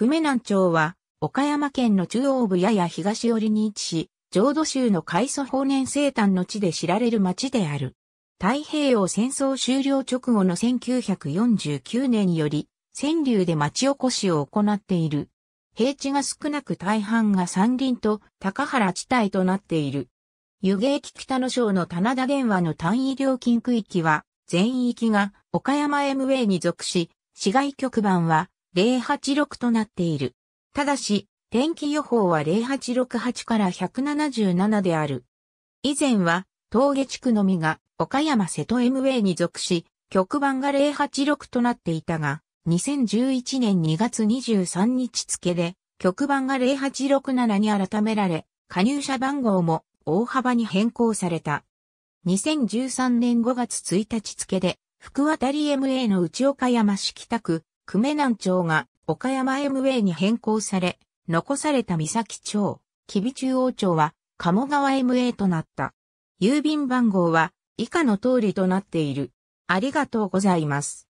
久米南町は、岡山県の中央部やや東寄りに位置し、浄土宗の開祖法年生誕の地で知られる町である。太平洋戦争終了直後の1949年より、川柳で町おこしを行っている。平地が少なく大半が山林と高原地帯となっている。湯芸駅北野省の棚田電話の単位料金区域は、全域が岡山 MA に属し、市外局番は086となっている。ただし、天気予報は0868から177である。以前は、峠地区のみが岡山瀬戸 MA に属し、局番が086となっていたが、2011年2月23日付で、局番が0867に改められ、加入者番号も大幅に変更された。2013年5月1日付で、福渡り MA の内岡山市北区、久米南町が岡山 MA に変更され、残された三崎町、吉備中央町は鴨川 MA となった。郵便番号は以下の通りとなっている。ありがとうございます。